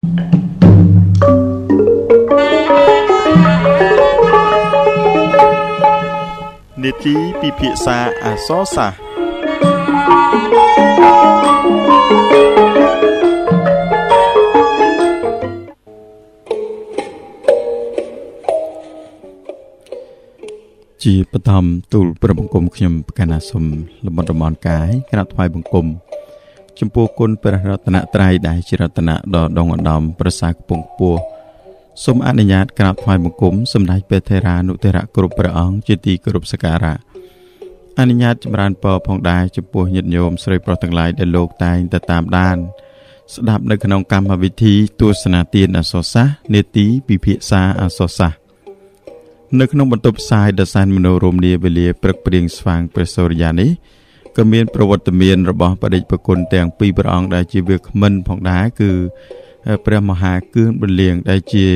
នីតិពិភាក្សាអសរសាស្ត្រជាបឋមទូលប្រមង្គមខ្ញុំប្រកាសសូមលំអរមនកាយក្រាបថ្វាយបង្គំចំពោះគុណព្រះរតនត្រ័យដែលជារតនៈដ៏ដងឧត្តមប្រសើរខ្ពង់ខ្ពស់សូមអនុញ្ញាតក្រាបថ្វាយបង្គំសម្ដេចព្រះថេរានុថេរៈគ្រប់ព្រះអង្គជាទីគោរពសក្ការៈអនុញ្ញាតចម្រើនពរផងដែរចំពោះញាតិញោមស្រីប្រុសទាំងឡាយដែលលោកតែងតែតាមដានស្ដាប់ នៅក្នុងកម្មវិធីទស្សនាទានអសរសាសនេតិពិភាក្សាអសរសាសនៅក្នុងបន្ទប់ផ្សាយដសានមនោរមនីវេលាព្រឹកព្រៀងស្វាងព្រះសូរិយានេះក៏មានប្រវត្តិមានរបស់បដិជ្ជប្រគុណទាំងពីរព្រះអង្គដែលជាវាគ្មិនផងដែរគឺព្រះមហាគឿនបលៀងដែលជា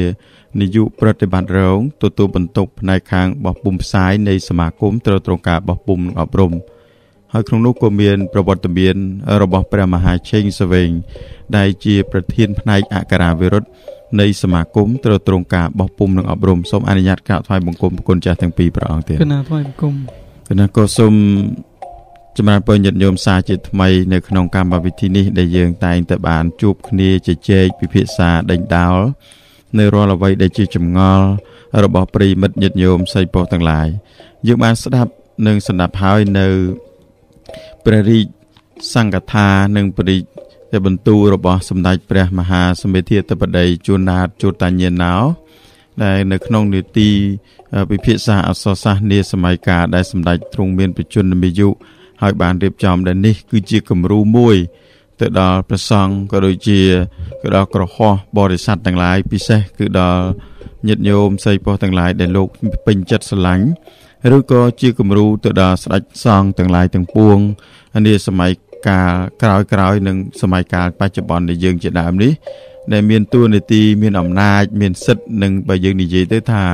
នាយកប្រតិបត្តិរងទទួលបន្ទុកផ្នែកខាងបោះពុំផ្សាយនៃ សមាគមត្រូវត្រង់ការបោះពុំអប់រំ ហើយក្នុងនោះក៏មានប្រវត្តិមានរបស់ព្រះមហាឆេងសវេង ដែលជាប្រធាន ផ្នែកអក្ខារាវិរុទ្ធនៃសមាគមត្រូវត្រង់ការបោះពុំនិងអប់រំសូមអនុញ្ញាតកោតថ្វាយបង្គំគុណចាស់ទាំងពីរព្រះអង្គទៀតគណៈថ្វាយបង្គំគណៈក៏សូមចម្រើនពរញាតិញោមសាជាថ្មីនៅក្នុងកម្មវិធីនេះដែលយើងតែងតែបានជួបគ្នាជជែកពិភាក្សាដេញដោល នៅរាល់អ្វីដែលជាចម្ងល់របស់ប្រិមិត្តញាតិញោមសីពោទាំងឡាយ យើងបានស្ដាប់និងស្ដាប់ហើយនៅព្រះរាជសង្ឃថានិងព្រះរាជបន្ទូលរបស់សម្ដេចព្រះមហាសមិទ្ធិអធិបតីជួនណាតជូតាញាណោដែលនៅក្នុងនីតិពិភាក្សាអសរសាស្ត្រនាសម័យកាលដែលសម្ដេចទ្រង់មានប្រជជនមាយុហើយបានរៀបចំដែលនេះគឺជាគំរូមួយទៅដល់ព្រះសង្ឃក៏ដូចជាទៅដល់ក្រហោះបរិស័ទទាំងឡាយពិសេសគឺដល់ញាតិញោមសីពោះទាំងឡាយដែលលោកពេញចិត្តស្រឡាញ់ឬក៏ជាគំរូទៅដល់ស្ដេចសង្ឃទាំងឡាយទាំងពួងនេះសម័យកាលក្រោយក្រោយនិងសម័យកាលបច្ចុប្បន្នដែលយើងជាដើមនេះ ដែលមានតួនាទីមានអំណាច មានសិទ្ធិនិងបើយើងនិយាយទៅថា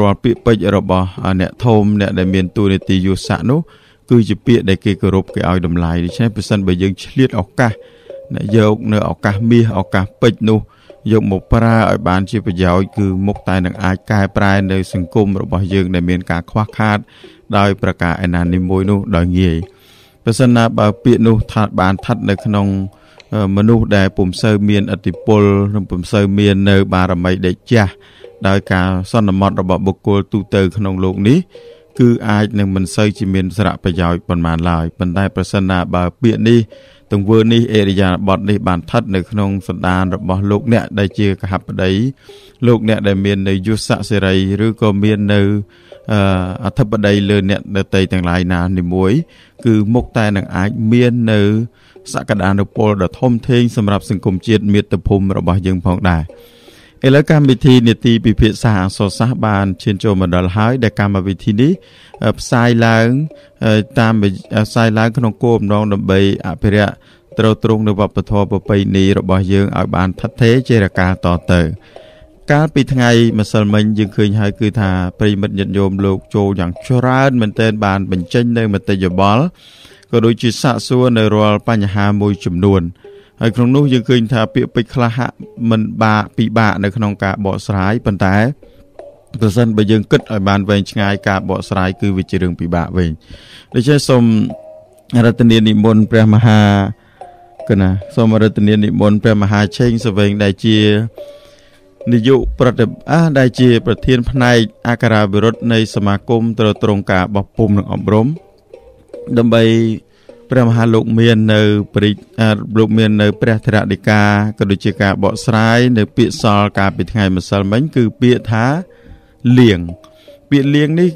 រាល់ពាក្យពេចន៍របស់អ្នកធំអ្នកដែលមានតួនាទីយុសៈនោះគឺជាពាក្យដែលគេគោរពគេឲ្យតម្លៃដូច្នេះប្រសិនបើយើងឆ្លៀតឱកាសអ្នកយកនៅឱកាសមាសឱកាសពេជ្រនោះ យកមកប្រើឲ្យបានជាប្រយោជន៍គឺមុខតែនឹងអាចកែប្រែនៅសង្គមរបស់យើងដែលមានការខ្វះខាតដោយប្រការឯណានីមួយនោះដោយងាយប្រសិនណាបើពាក្យនោះថាបានឋិតនៅក្នុង មនុស្សដែលពុំសូវមានអតិពលនិងពុំសូវមាននៅបារមីដេចចាស់ដោយការសន្មត់របស់បុគ្គលទូទៅក្នុងโลกនេះគឺអាចនឹងមិនសូវជាមានសារៈប្រយោជន៍ប៉ុន្មានឡើយប៉ុន្តែប្រសិនណាបើពាក្យនេះទង្វើនេះអេរិយាបទនេះបានស្ថិតនៅក្នុងសន្តានរបស់លោកអ្នកដែលជាកហបតីលោកអ្នកដែលមាននៅយុសសេរី ឬក៏មាននៅអធិបតីលើអ្នកដតីទាំងឡាយណានីមួយគឺមុខតែនឹងអាចមាននៅ សក្តានុពលដ៏ធំធេងសម្រាប់សង្គមជាតិមាតុភូមិរបស់យើងផងដែរ។ឥឡូវកម្មវិធីនេតិពិភាក្សាអសរសាស្ត្របានឈានចូលមកដល់ហើយដែលកម្មវិធីនេះផ្សាយឡើងតាមផ្សាយឡើងក្នុងគោលបំណងដើម្បីអភិរក្សត្រូវទ្រង់នៅវប្បធម៌ប្រពៃណីរបស់យើងឲ្យបានឋិតថេរជារកាលតទៅ កាលពីថ្ងៃម្សិលមិញយើងឃើញហើយគឺថាប្រិមិត្តញាតិញោមលោកចូលយ៉ាងច្រើនមែនទែនបានបញ្ចេញនៅមតិយោបល់ក៏ដូចជាសាកសួរនៅរាល់បញ្ហាមួយចំនួនហើយក្នុងនោះយើងឃើញថាពាក្យពេចន៍ខ្លះហាក់មិនបាកពិបាកនៅក្នុងការបកស្រាយប៉ុន្តែប្រសិនបើយើងគិតឲ្យបានវែងឆ្ងាយការបកស្រាយគឺវាជារឿងពិបាកវិញដូច្នេះសូមរតនានិមន្តព្រះមហាកណាសូមរតនានិមន្តព្រះមហាឆេងសវែងដែលជានាយកប្រតិបត្តិដែលជា ប្រធានផ្នែកអក្ខារាវិរុទ្ធនៃសមាគមត្រត្រងការបោះពុំនិងអប់រំដើម្បីព្រះមហាលោកមាននៅព្រិចលោកមាននៅ ព្រះធរណីកាក៏ដូចជាការបកស្រាយនៅ ពាក្យសលកាលពីថ្ងៃម្សិលមិញគឺពាក្យថាលៀងពាក្យលៀងនេះ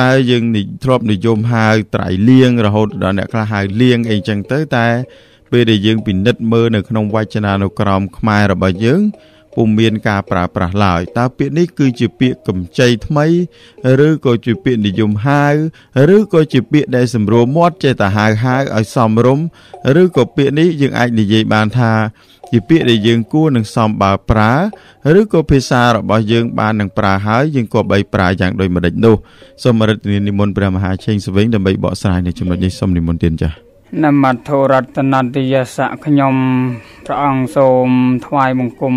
តើយើងនិធ្លាប់និយមហៅត្រៃលៀងរហូតដល់អ្នកខ្លះហៅលៀងអីចឹងទៅ តែ ពេលដែលយើង ពិនិត្យមើលនៅក្នុងវចនានុក្រមខ្មែររបស់យើងពុំមានការប្រើប្រាស់ឡើយតើពាក្យនេះគឺជាពាក្យកម្ចីថ្មីឬក៏ជាពាក្យនិយមហៅឬក៏ជាពាក្យដែលសម្រួលមាត់ចេះតែហៅហៅឲ្យសមរម្យឬក៏ពាក្យនេះយើងអាចនិយាយបានថា ជាពាក្យដែលយើងគួរនឹងសមបើប្រើឬក៏ភាសារបស់យើងបាននឹងប្រើហើយយើងក៏បីប្រើយ៉ាងដូចម្តេចនោះសូមរិទ្ធិនិមន្តព្រះមហាឆេងសវិញដើម្បីបកស្រាយនៅចំណុចនេះសូមនិមន្តទានចា៎នមត្ថរតនតិយសៈខ្ញុំព្រះអង្គសូមថ្វាយបង្គំ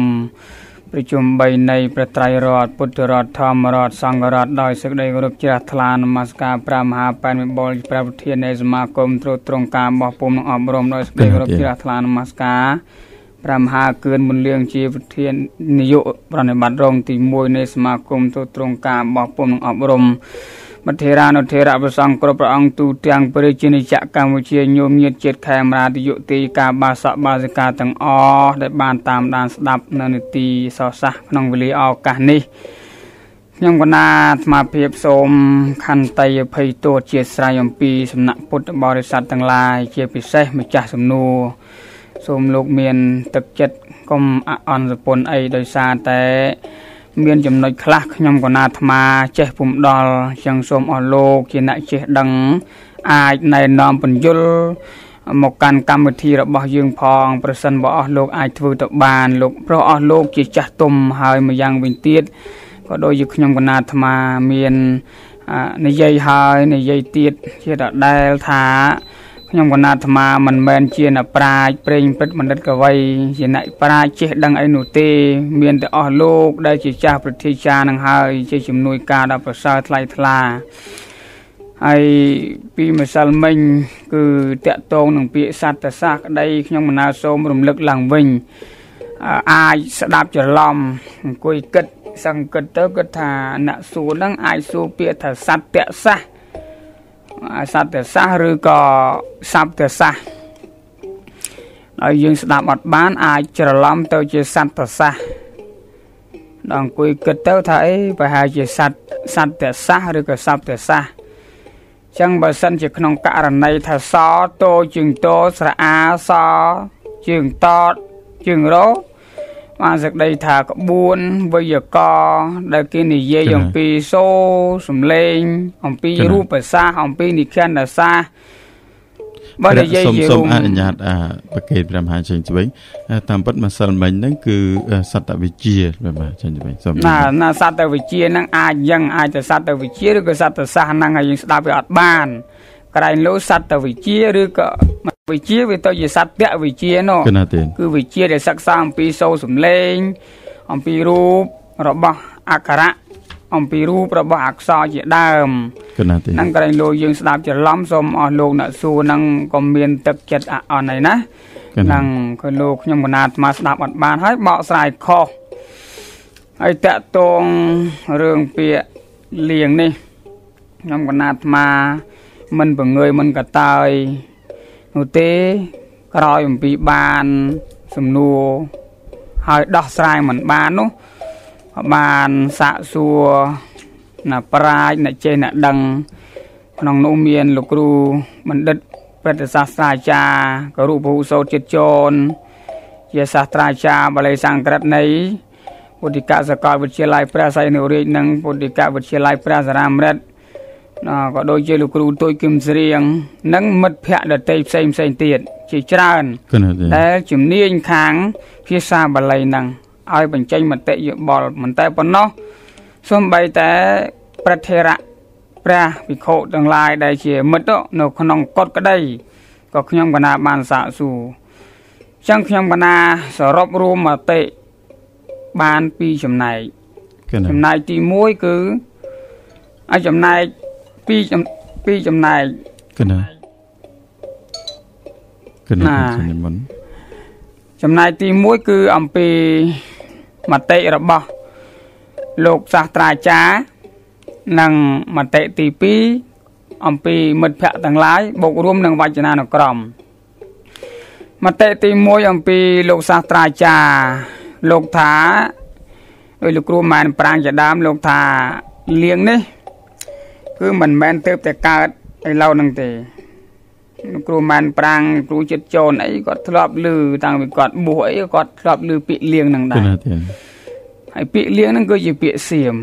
ប្រជុំ3នៃព្រះត្រៃរតពុទ្ធរតធម្មរតសង្ឃរតដោយសេចក្តីគោរពជ្រះថ្លានមស្ការព្រះមហាបញ្ញបុលព្រះវិធាននៃសមាគមត្រួតត្រងការបោះពុំនិងអប់រំដោយសេចក្តីគោរពជ្រះថ្លានមស្ការព្រះមហាគឿនមុនលៀងជាវិធាននាយកប្រណិប័តរងទី1នៃសមាគមត្រួតត្រងការបោះពុំនិងអប់រំមធិរានុធិរៈប្រសង្គ្រប់ព្រះអង្គទូទាំងព្រះជានិច្ចកម្ពុជាញោមញាតជាតិខេមរាទយុទីការបាសកបាសិកាទាំងអស់ដែលបានតាមដានស្ដាប់នៅនីតិសោសាសក្នុងវេលាឱកាសនេះខ្ញុំកណាអាត្មាភាពសូមខន្តីអភ័យទោសជាស្រ័យអំពីសំណាក់ពុទ្ធបរិស័ទទាំងឡាយជាពិសេសម្ចាស់សំណួរសូមលោកមានទឹកចិត្តកុំអអន់សពុនអីដោយសារតែមានចំណុចខ្លះខ្ញុំកណាអាត្មាចេះពុំដល់ចឹងសូមអស់លោកជាអ្នកចេះដឹងអាចណែនាំបញ្យលមកកាន់កម្មវិធីរបស់យើង ផងប្រសិនបើអស់លោកអាចធ្វើទៅបានលោកប្រុសអស់លោកជាចាស់ទុំហើយម្យ៉ាង វិញទៀតក៏ដូចជាខ្ញុំកណាអាត្មាមាននិយាយហើយនិយាយទៀត ជាដដែលថាខ្ញុំកណាអាត្មាមិនមែនជាអ្នកប្រាជ្ញប្រេងពិតបណ្ឌិតកវីជាអ្នកប្រាជ្ញចេះដឹងអីនោះទេ មានតែអស់លោក ដែលជាចាស់ប្រតិចារនឹងហើយ ជាជំនួយការដល់ប្រសើរថ្លៃថ្លាហើយពីម្សិលមិញ គឺតកតងនឹងពាក្យសត្វសាសក្តីខ្ញុំមណាសូមរំលឹកឡើងវិញអាចស្ដាប់ច្រឡំអង្គុយគិតសង្កត់ទៅគិតថាអ្នកសួរនឹងអាចសួរពាក្យថាសត្វសាសសត្វសាសឬក៏សត្វសាសហើយយើងស្ដាប់អត់បានអាច ច្រឡំទៅជាសត្វសាសដល់អង្គុយគិតទៅថាអីប្រហែលជាសត្វសត្វសាសឬក៏សត្វសាសចឹងបើសិនជាក្នុងករណីថាសតោជាងតោស្រអាសជាងតតជាងរោបានសេចក្តីថាក្បួនវយកដែលគេនិយាយអំពីសូសំឡេង អំពីរូបសាសអំពីនិខណ្ឌសាសបើនិយាយជាសូមអនុញ្ញាតអាប្រកេតព្រះមហាចេញទៅវិញតាមពិតម្សិលមិញហ្នឹងគឺសត្វវិជាព្រះមហាចេញទៅវិញសូមណាណាសត្វវិជាហ្នឹងអាចយ៉ាងអាចទៅសត្វវិជាឬក៏សត្វសាសហ្នឹងឲ្យយើងស្ដាប់វាអត់បាន ក្រែងលោសត្វវិជាឬក៏វិជាវាទៅជាសត្វពៈវិជានោះគឺវិជាដែលសិក្សាអំពីសូរសំឡេង អំពីរូបរបស់អក្សរៈអំពីរូបរបស់អក្សរជាដើមហ្នឹងក្រែងលោកយើងស្ដាប់ច្រឡំសូមអស់លោកអ្នកសួរហ្នឹងក៏មានទឹកចិត្តអអន់ហើយណាហ្នឹងគឺលោកខ្ញុំកណាអាត្មាស្ដាប់អត់បានហើយបកស្រាយខុសហើយតកតងរឿងពាក្យលៀងនេះខ្ញុំកណាអាត្មាមិនបង្ងើយមិនកតើយនោះទេក្រោយអំពីបានសំណួរហើយដោះស្រាយមិនបាននោះ បានសាកសួរណាប្រាជ្ញអ្នកចេះអ្នកដឹងក្នុងនោះមាន លោកគ្រូបណ្ឌិតព្រឹទ្ធសាស្ត្រាចារ្យគរុភូសោតចិត្តជនជាសាស្ត្រាចារ្យបាលីសង្ស្ក្រឹតនៃពុទ្ធិកសកលវិទ្យាល័យព្រះសីហនុរាជនិងពុទ្ធិកវិទ្យាល័យព្រះសារាមរិទ្ធណាក៏ដូចជាលោកគ្រូទួយគឹមស្រៀងនិងមិត្តភ័ក្តិដតីផ្សេងផ្សេងទៀតជាច្រើនដែលជំនាញខាង ភាសាបាលីហ្នឹងឲ្យ បញ្ចេញមតិយោបល់មិនតែប៉ុណ្ណោះសូម្បីតែប្រធិរៈព្រះវិខុទាំងឡាយដែលជាមិត្តនៅក្នុងកតក្តីក៏ខ្ញុំកណាបានសាកសួរចឹងខ្ញុំកណាសរុបរួមមតិបានពីរចំណែកចំណែកទី1គឺឲ្យចំណែកពីរពីរចំណែកគណាគណាជំនុំចំណែកទី1គឺអំពីមតិរបស់លោកសាស្ត្រាចារ្យនិងមតិទី2អំពីមិត្តភ័ក្តិទាំងឡាយបូករួមនឹងវចនានុក្រមមតិទី1អំពីលោកសាស្ត្រាចារ្យលោកថាដោយលោកគ្រូម៉ែនប្រាងជាដើមលោកថាលៀងនេះគឺមិនមែនទៅតែកើតឥឡូវហ្នឹងទេ គ្រូម៉ានប្រាំងគ្រូចិត្តចូនអីគាត់ធ្លាប់ឮតាំងពីគាត់បួសអីគាត់ធ្លាប់ឮពាក្យលៀងហ្នឹងដែរហើយពាក្យលៀងហ្នឹងគឺជាពាក្យសៀម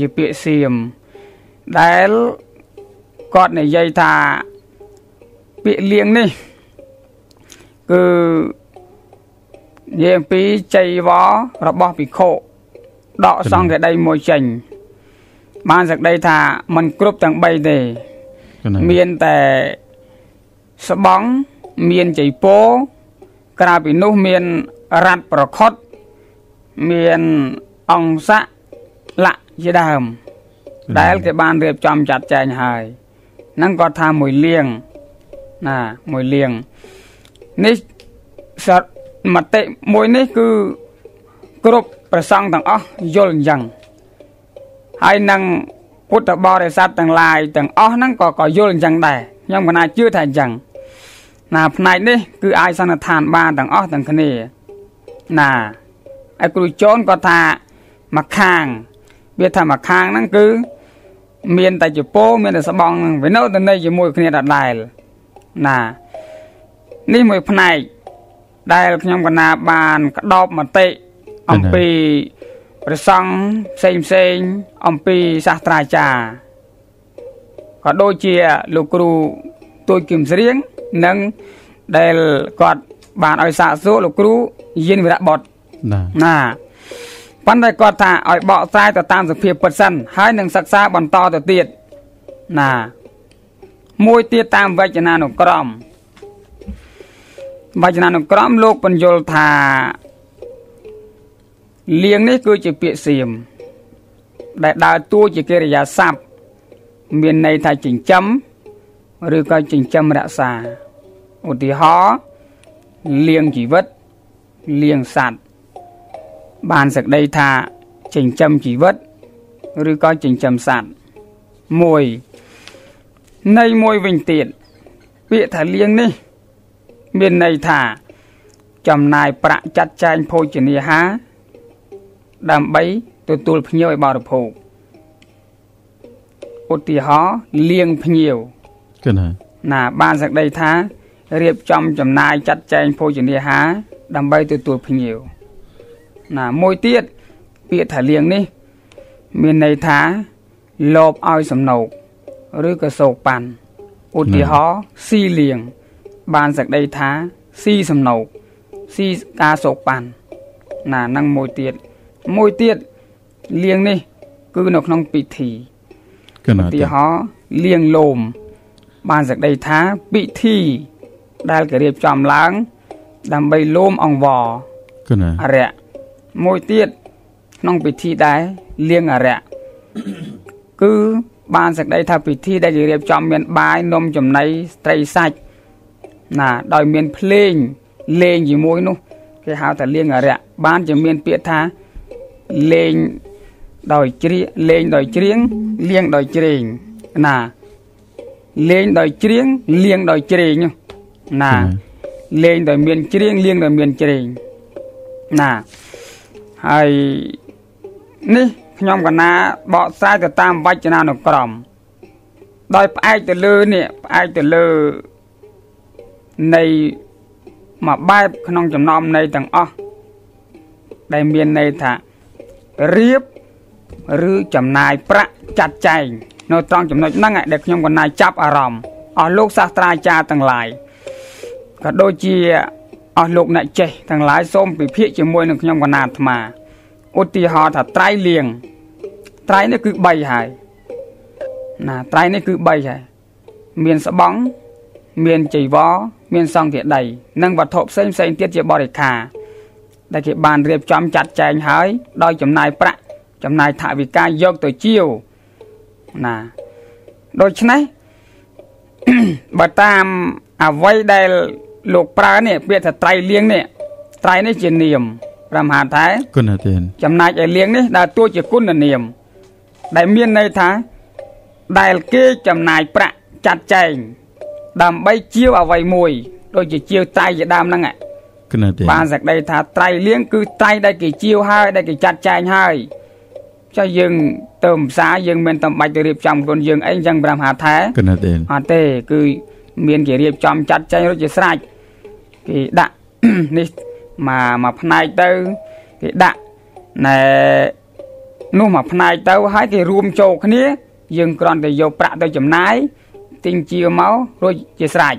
ជាពាក្យសៀមដែលគាត់និយាយថាពាក្យលៀងនេះ គឺនិយាយអំពីចៃវររបស់ភិក្ខុដកសង្កដីមួយចេញបានសក្តីថាมันគ្រប់ ទាំង3ទេមានតែស្បង់មានចៃពោក្រៅពីនោះមានរ៉ាត់ប្រខុតមានអង្ស័កលៈជាដើម ដែលគេបានរៀបចំចាត់ចែងហើយហ្នឹងគាត់ថាមួយលៀងណាមួយលៀងនេះសតមតិមួយនេះគឺគ្រប់ប្រសង់ទាំងអស់យល់អញ្ចឹងហើយនឹងពុទ្ធបរិស័ទទាំងឡាយទាំងអស់ហ្នឹងក៏ក៏យល់អញ្ចឹងដែរខ្ញុំក៏អាចជឿថាអញ្ចឹងណា ផ្នែកនេះគឺអាចសន្និដ្ឋានបានទាំងអស់ទាំងគ្នាណាឯគ្រូចនក៏ថាមកខាង វាថាមកខាងហ្នឹងគឺមានតែចពោមានតែស្បង់ហ្នឹងវានៅតែនៅជាមួយ គ្នាដដែលណា នេះមួយផ្នែកដែលខ្ញុំកណាបាន ក្តោបមតិអំពីព្រះសង្ឃផ្សេងផ្សេងអំពីសាស្ត្រាចារ្យក៏ដូចជាលោកគ្រូទួយគឹមស្រៀងនិងដែលគាត់បានឲ្យសាកសួរលោកគ្រូយានវិរៈបុត្រណាប៉ុន្តែគាត់ថាឲ្យបកស្រាយទៅតាមសភាពពិតសិន ហើយនឹងសិក្សាបន្តទៅទៀតណា មួយទៀតតាមវចនានុក្រមវចនានុក្រមលោកបញ្យលថាលៀងនេះ គឺ ជាពាក្យសៀមដែលដើរតួជាកិរិយាសព្ទមានន័យថាចិញ្ចឹមឬក៏ចិញ្ចឹមរក្សាឧទាហរណ៍លៀងជីវិតលៀងសត្វបានសេចក្តីថាចិញ្ចឹមជីវិតឬក៏ចិញ្ចឹមសត្វ1នៃមួយវិញទៀតពាក្យថាលៀងនេះ មានន័យថា ចំណាយប្រាក់ចាត់ចែងភោជនាហារដើម្បីទទួលភ្ញៀវឲ្យបរិភោគឧទាហរណ៍លៀងភ្ញៀវគឺណាណាបានសក្តីថារៀបចំចំណាយចាត់ចែងភោជនាហារដើម្បីទទួលភ្ញៀវណាមួយទៀតពាក្យថាលៀងនេះ មានន័យថាលបឲ្យសំណោក ឬក៏សោកប៉ាន់ឧទាហរណ៍ស៊ីលៀងបានសក្តីថាស៊ីសំណោកស៊ីការសោកប៉ាន់ណានឹងមួយទៀតមួយទៀតលៀងនេះ គឺនៅក្នុងពិធីឧទាហរណ៍លៀងលោមបានសេចក្តីថាពិធី ដែលគេរៀបចំឡើង ដើម្បីលោមអង្វរគណាអរិយមួយទៀតក្នុងពិធីដែរលៀងអរិយគឺបានសេចក្តីថាពិធី ដែលគេរៀបចំមាន បាយនំចំណីត្រីសាច់ណាដោយមានភ្លេងលេងជាមួយនោះគេហៅថាលៀងអរិយបានជាមាន ពាក្យថាលេងដោយជ្រៀងលេងដោយជ្រៀងលៀងដោយជ្រែងណា លេងដោយ ជ្រៀងលៀងដោយជ្រែងណា លេង ដោយ មាន ជ្រៀងលៀងដោយមានជ្រែងណាហើយនេះខ្ញុំកណា បកស្រាយទៅតាមវចនានុក្រមដោយផ្អែកទៅលើនេះផ្អែកទៅលើនៃមួយបែបក្នុងចំណោមនៃទាំងអស់ដែលមានន័យថារៀបឬចំណាយប្រាក់ចាត់ចែងនៅត្រង់ចំណុចហ្នឹងដែលខ្ញុំកណៃចាប់អារម្មណ៍អស់លោកសាស្ត្រាចារ្យទាំងឡាយក៏ដូចជាអស់លោកអ្នកចេះទាំងឡាយសូមពិភាក្សាជាមួយនឹងខ្ញុំកណាអាត្មាឧទាហរណ៍ថាត្រៃលៀងត្រៃនេះគឺ3ហើយណាត្រៃនេះគឺ3ហើយមានស្បង់មានចីវរមាន សង្ឃាដីនិងវត្ថុផ្សេងផ្សេងទៀតជាបរិខារដែលគេបានរៀបចំចាត់ចែងហើយ ដោយចំណាយប្រាក់ចំណាយថវិកាយកទៅជាវណាដូច្នេះបើតាមអវ័យដែលលោកប្រើនេះពាក្យថាត្រៃលៀងនេះត្រៃនេះជានាមព្រះមហាថែគុណទានចំណែកឯលៀងនេះដើរតួជាគុណនាមដែលមានន័យថាដែលគេចំណាយប្រាក់ចាត់ចែងដើម្បីជាវអ្វីមួយដូចជាជាវត្រៃជាដើមហ្នឹងឯងបានសេចក្តីថាត្រៃលាងគឺត្រៃដែលគេជាវហើយ ដែលគេចាត់ចែងហើយចុះយើងទៅផ្សារយើងមិនតំបាច់ទៅរៀបចំខ្លួនយើងអីចឹងប្រាំហាថែគណទេអត់ទេ គឺមានគេរៀបចំចាត់ចែងរួចជាស្រេចគេដាក់នេះមកមកផ្នែកទៅគេដាក់ណែនោះមកផ្នែកទៅហើយគេរួមចូលគ្នា យើងគ្រាន់តែយកប្រាក់ទៅចំណាយទិញជាមករួចជាស្រេច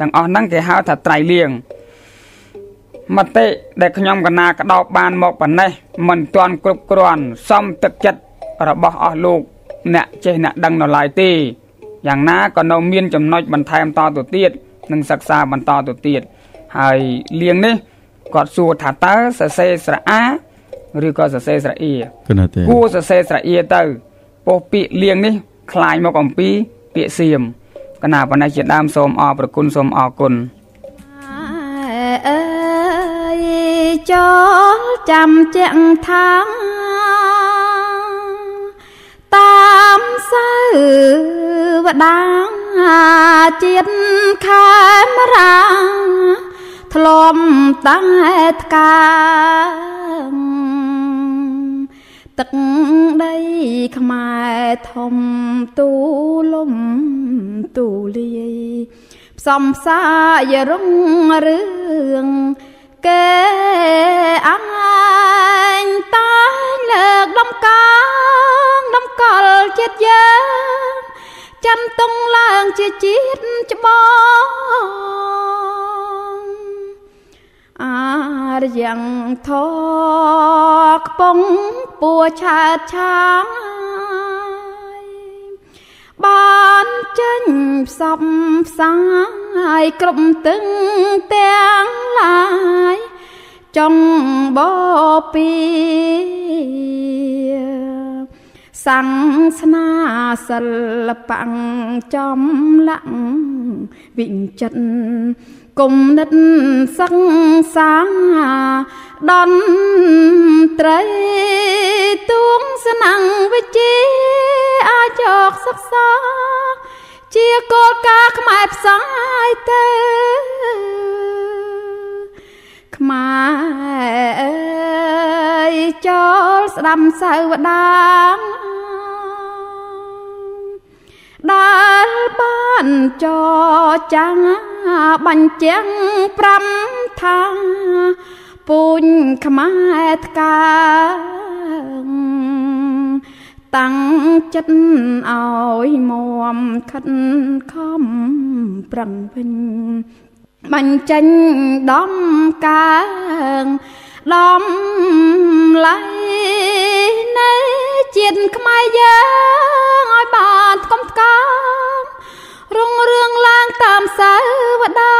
ទាំងអស់ហ្នឹងគេហៅថាត្រៃលៀងមតិដែលខ្ញុំកណាក្តោបបាន មកប៉ុណ្ណេះមិនទាន់គ្រប់គ្រាន់សមទឹកចិត្តរបស់អស់លោក អ្នកចេះអ្នកដឹងនៅឡើយទេយ៉ាងណាក៏នៅមានចំណុចបន្ថែមតទៅទៀតនិងសិក្សាបន្តទៅទៀត ហើយលៀងនេះគាត់សួរថាតើសរសេរស្រអា ឬក៏សរសេរស្រអៀគួរសរសេរស្រអៀទៅពោះពាក្យលៀងនេះคล้ายមកអំពីពាក្យសៀមកណាប៉ុណ្ណេះជាដើមសូមអរប្រគុណសូមអរគុណអើចូលចាំជាក់ថាតាមសើវតាជាតិខេមរាធ្លំតាំងថ្កាទឹកដីខ្មែរធំទូលំទូលាយផ្សំផ្សាយរងរឿងគេអង្អាញតលើកដំកងដំកលចិត្តយើងចាំតុងឡើងជាជាតិច្បងអរយ៉ាងធខ្ពងពួឆើតឆាងបានចេញផ្សព្វផ្សាយគ្រប់ទឹងទាំងឡាយចង់បបពីសង្សនាសិល្បៈចំលាក់វិញ្ចិត្រគំនិតសិក្សាដន់ត្រីទួងស្នាំងវិជា អាចយកសិក្សាជាគោលការណ៍ខ្មែរផ្សាយទៅខ្មែរចូលស្ដាំសៅវដាងដែលបានចចាងបញ្ជាំង5ថាពូញខ្មែរថ្កើងតាំងចិត្តឲ្យមុំខិតខំប្រឹងវិញបញ្ចេញដំកើងដំឡៃជាតិខ្មែរយើងឲ្យបានកំតកំរុងរឿងឡើងតាមសាវតា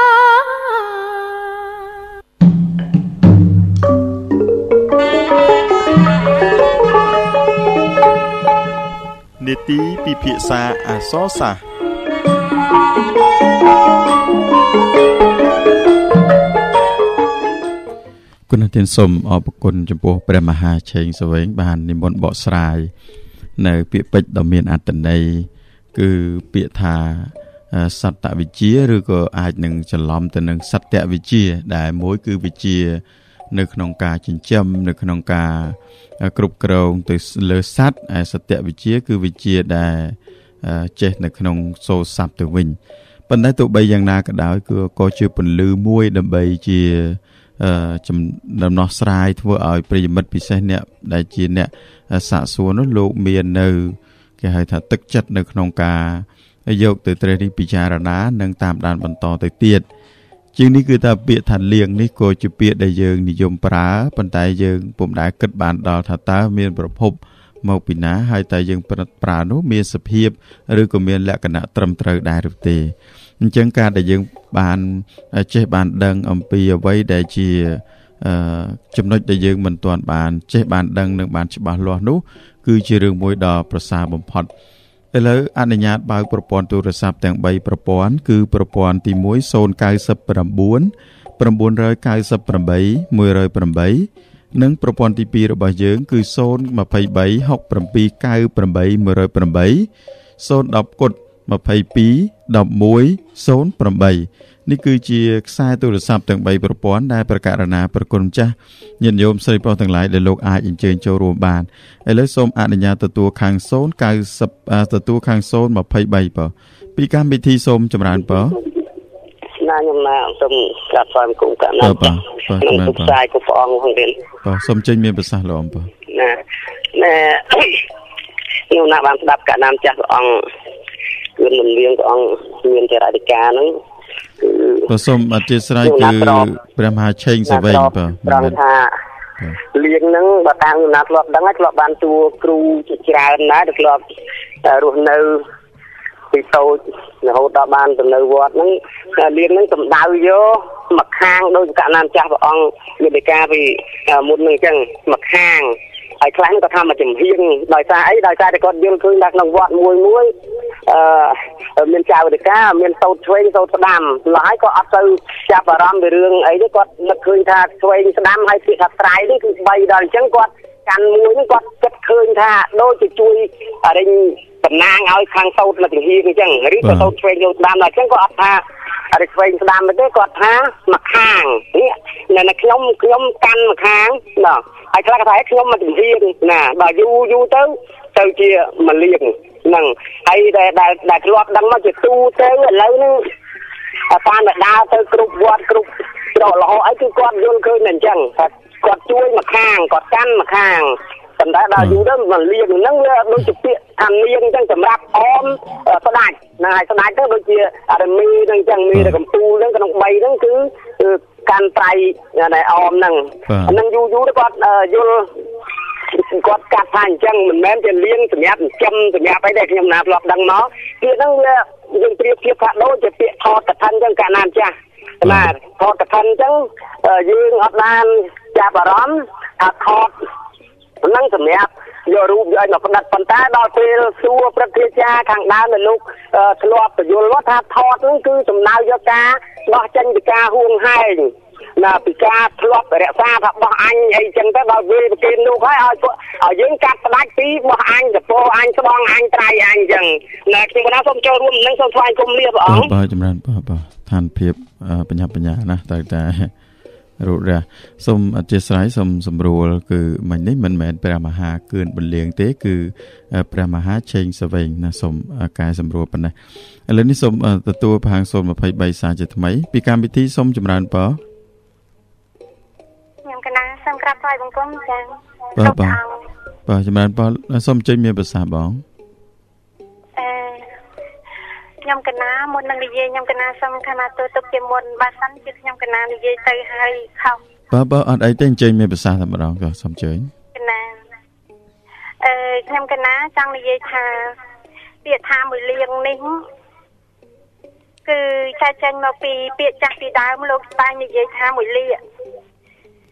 នេតិពិភាក្សាអសរសាស្ត្រគុណទានសូមអរគុណចំពោះព្រះមហាឆេងសវែងបាន និមន្តបកស្រាយ នៅ ពាក្យពេចន៍ដ៏មានអត្ថន័យគឺពាក្យថាសត្តវិជាឬក៏អាចនឹងច្រឡំទៅនឹងសត្តវិជា ដែល មួយ គឺវិជា នៅក្នុងការចិញ្ចឹមនៅក្នុងការគ្រប់គ្រងទៅលើសត្វសត្តវិជា គឺវិជាដែលចេះនៅក្នុងសូរស័ព្ទទៅវិញប៉ុន្តែទោះបីយ៉ាងណាក៏ដោយគឺក៏ជាពន្លឺមួយ ដើម្បីជាចំដំណោះស្រាយធ្វើឲ្យប្រិយមិត្តពិសេសអ្នកដែលជាអ្នកសាក់សួរនោះលោកមាននៅគេហៅថាទឹកចិត្តនៅក្នុងការយកទៅត្រិះរិះពិចារណានិងតាមដានបន្តទៅទៀតជាងនេះគឺថាពាក្យថាលៀងនេះក៏ជាពាក្យដែលយើងនិយម ប្រើប៉ុន្តែយើងពុំដែលគិតបានដល់ថាតើមានប្រភពមកពីណាហើយតើយើងប្រើនោះមានសភាពឬក៏មានលក្ខណៈត្រឹមត្រូវដែរឬទេអញ្ចឹងការដែលយើងបានចេះបានដឹងអំពីអ្វីដែលជាអឺចំណុចដែលយើងមិនទាន់បានចេះបានដឹងនិងបានច្បាស់លាស់នោះ គឺជារឿងមួយដ៏ប្រសើរបំផុតឥឡូវអនុញ្ញាត បើកប្រព័ន្ធទូរស័ព្ទទាំង3ប្រព័ន្ធគឺប្រព័ន្ធទី1 099 998 108និងប្រព័ន្ធទី2របស់យើង គឺ023 6798108 010គុត22 1108នេះគឺ ជាខ្សែទូរស័ព្ទទាំង3ប្រព័ន្ធដែលប្រកាសណាប្រគុណម្ចាស់ញាតិញោមស្រីប្រុសទាំងឡាយដែលលោកអាចអញ្ជើញចូលរួមបានឥឡូវសូមអនុញ្ញាតទទួលខាង090ទទួលខាង023បើពីកម្មវិធីសូមចម្រើនបើណាខ្ញុំណាសូមស្រាប់ស្វាគមន៍កណ្ដាលខ្ញុំទុកផ្សាយគូព្រះអង្គហ្នឹងទៀតបាទសូមចេញ មាន ប្រសាសន៍លោកអង្គបាទណាណាខ្ញុំណាបានស្ដាប់កណ្ដាលចាស់ព្រះអង្គនលំលៀងព្រះអង្គមានចរិយាកាហ្នឹងបាទសូមអធិស្ឋានគឺព្រះមហាឆេងសវែងបាទត្រង់ថាលៀងហ្នឹងបើតាមចំណាត់ធ្លាប់ដឹងហើយធ្លាប់បានជួគ្រូជាច្រើនណាស់ដែលធ្លាប់រស់នៅពីតូចរហូតដល់បានទៅនៅវត្តហ្នឹងលៀងហ្នឹងសំដៅយកមកខាងដោយកណ្ណានចាស់ព្រះអង្គមេតិកាពីមុនហ្នឹងអញ្ចឹង មកខាងហើយខ្លះក៏ថាមកចំហៀងដោយសារអីដោយសារតែគាត់យល់ឃើញថាក្នុងវត្តមួយមួយអឺមានចៅវិការមានសោតឆ្វេងសោតស្ដាំលហើយក៏អត់ទៅចាប់អារម្មណ៍ពីរឿងអីទេគាត់នឹកឃើញថាឆ្វេងស្ដាំហើយពាក្យថាត្រៃនេះគឺបីដល់អញ្ចឹងគាត់កាន់មួយនេះគាត់គិតឃើញថាដូចជាជួយ រិញតំណាងឲ្យខាងសោតមកទាហៀងអញ្ចឹងឬក៏សោតឆ្វេងយកស្ដាំដល់អញ្ចឹងក៏អត់ថាអរិឆ្វេងស្ដាំទេគាត់ថាមកខាងនេះនៅខ្ញុំខ្ញុំកាន់មកខាងណាហើយខ្លះក៏ថាខ្ញុំមកទាហៀងណាដល់យូរយូរទៅទៅជាមកលៀងហ្នឹងហើយដែលដែលធ្លាប់ដឹងមកជាទូទៅឥឡូវហ្នឹងតាមតែដើរទៅគ្រប់វត្តគ្រប់ច្រកលហោអីគឺគាត់យល់ឃើញតែអញ្ចឹងគាត់គាត់ជួយមកខាងគាត់កាន់មកខាងប៉ុន្តែដល់យូរទៅមកលៀងហ្នឹងវាដូចជាពាក្យថាលៀងអញ្ចឹងសម្រាប់អមស្ដាច់ហ្នឹងហើយស្ដាច់ទៅដូចជាអរមីហ្នឹងអញ្ចឹងមានតែកំពូលហ្នឹងក្នុង3ហ្នឹងគឺកាន់ត្រៃណែអមហ្នឹងហ្នឹងយូរយូរទៅគាត់យល់គាត់កាត់ថាអញ្ចឹងមិនមែនជាលៀងសម្រាប់ចិញ្ចឹមសម្រាប់អីទេខ្ញុំណាធ្លាប់ដឹងមកវាហ្នឹងវាយើងប្រៀបធៀបថាដូចជាពាក្យថតកថាអញ្ចឹងកាលណាចាស់បាទថតកថាអញ្ចឹងយើងអត់បានចាប់អារម្មណ៍ថាថតហ្នឹងសម្រាប់យករូបយកឲ្យមកផ្ដិតប៉ុន្តែដល់ពេលសួរព្រឹទ្ធាចារ្យខាងដើមនៅលោកធ្លាប់បញ្យល់មកថាថតហ្នឹងគឺចំណាយយកការដោះចេញពីការហួងហែងណាពីការធ្លាប់រក្សាថាបោះអញអីចឹងទៅដល់វេប្រគេននោះហើយឲ្យឲ្យយើងកាត់ផ្ដាច់ពីបោះអញកពោអញស្បងអញត្រៃអញចឹងណាខ្ញុំណាសូមចូលរួមនឹងសូមថ្លែងគុំលាព្រះអង្គបាទចម្រើនបាទបាទឋានភាពបញ្ញាបញ្ញាណាតែតែរូបរះសូមអធិស្ឋានសូមសម្រួលគឺមិញនេះមិនមែនព្រះមហាគឿនបលៀងទេគឺព្រះមហាឆេងសវែងណាសូមកែសម្រួលប៉ុណ្ណេះឥឡូវនេះសូមទទួលផាងសូម23សាជាថ្មី ពីកម្មវិធីសូមចម្រើនពរសូមក្រាបថ្វាយបង្គំចា៎បាទបាទបាទចម្រើនពរសូមចេញមានប្រសាសន៍បងអឺខ្ញុំកណាមុននឹងនិយាយខ្ញុំកណាសូមខមាទូទុកជាមុនបើសិនជាខ្ញុំកណានិយាយទៅហើយខុសបាទបាទអត់អីទេអញ្ជើញមានប្រសាសន៍តែម្ដងក៏សូមអញ្ជើញកណាអឺខ្ញុំកណាចង់និយាយថាពាក្យថាមួយលៀងនេះគឺចាចេញមកពីពាក្យចាស់ពីដើមលោកស្ដាយនិយាយថាមួយលៀង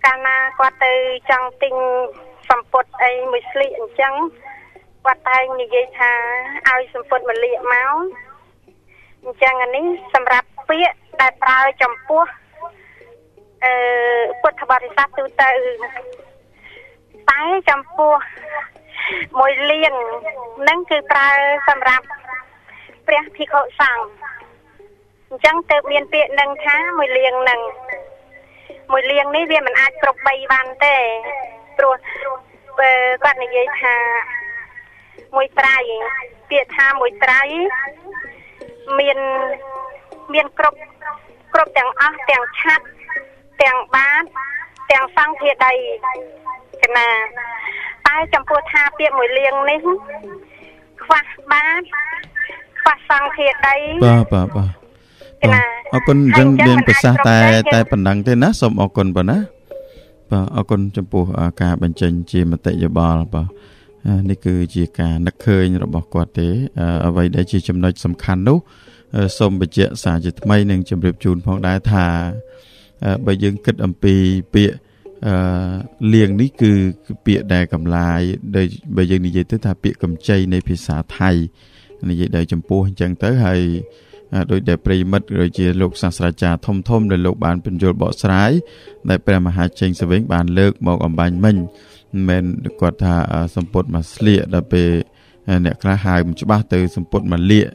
កាលណាគាត់ទៅចង់ទិញសម្ពុតអីមួយស្លីកអញ្ចឹងគាត់តែងនិយាយថាឲ្យសម្ពុតមួយលៀកមកអញ្ចឹងអានេះសម្រាប់ពាក្យដែលប្រើចំពោះអឺពុទ្ធបរិស័ទទូទៅតែចំពោះមួយលៀននឹងគឺប្រើសម្រាប់ព្រះភិក្ខុសង្ឃអញ្ចឹងទៅមានពាក្យនឹងថាមួយលៀងនឹងមួយលៀងនេះវាមិនអាចគ្រប់បីបានទេព្រោះបើគាត់និយាយថាមួយត្រៃពាក្យថាមួយត្រៃមាន មានគ្រប់គ្រប់ទាំងអស់ទាំងឆាត់ទាំងបាទទាំងសង្ឃាដីកណាតែចំពោះថាពាក្យមួយលៀងនេះ ខ្វះបាទខ្វះសង្ឃាដីបាទបាទបាទចាអរគុណអញ្ចឹងមានប្រសាសន៍តែតែប៉ុណ្ណឹងទេណាសូមអរគុណបងណាបាទអរគុណចំពោះការបញ្ចេញជាមតិយោបល់បាទនេះគឺជាការនឹកឃើញរបស់គាត់ទេ អ្វីដែលជាចំណុចសំខាន់នោះសូមបញ្ជាក់សារជាថ្មីនិងជម្រាបជូនផងដែរថាបើយើងគិតអំពីពាក្យអឺលៀងនេះគឺពាក្យដែលកម្លាយដែលបើយើងនិយាយទៅថាពាក្យកម្ចីនៃភាសាថៃនិយាយដល់ចំពោះអញ្ចឹងទៅហើយដោយដែលប្រិមិត្តឬជាលោកសាស្ត្រាចារ្យធំធំដែលលោកបានពន្យល់បកស្រាយដែលព្រះមហាចេញសវិញបាន លើកមកអំបញ្ញមិញមិនគាត់ថាសម្ពុតមកស្លៀកដល់ពេលអ្នកខ្លះហៅមិនច្បាស់ទៅសម្ពុតមកលៀក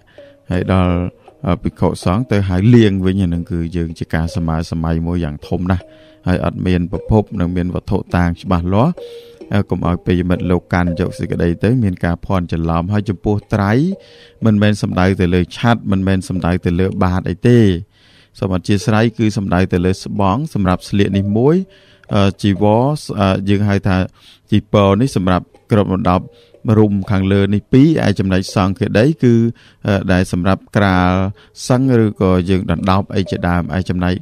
ហើយដល់ភិក្ខុសង្ឃទៅហៅលៀងវិញហ្នឹងគឺយើងជាការសម័យសម័យមួយយ៉ាងធំណាស់ហើយអត់មានប្រភព និងមានវត្ថុតាងច្បាស់លាស់កុំឲ្យពេយមិត្តលោកកាន់យកសេចក្តីទៅមានការភ័ន្តច្រឡំហើយចំពោះត្រៃមិនមែនសំដៅទៅលើឆ័ត្រមិនមែនសំដៅទៅលើ បាតអីទេសូមអធិស្ឋានគឺសំដៅទៅលើស្បង់សម្រាប់ស្លៀកនេះមួយជីវរយើងហៅថាជីពរនេះសម្រាប់ក្របដណ្ដប់រុំខាងលើនេះពីរឯចំណែកសង្ឃេដីគឺដែលសម្រាប់ក្រាលសឹងឬក៏យើងដណ្ដោបអីជាដើមឯចំណែក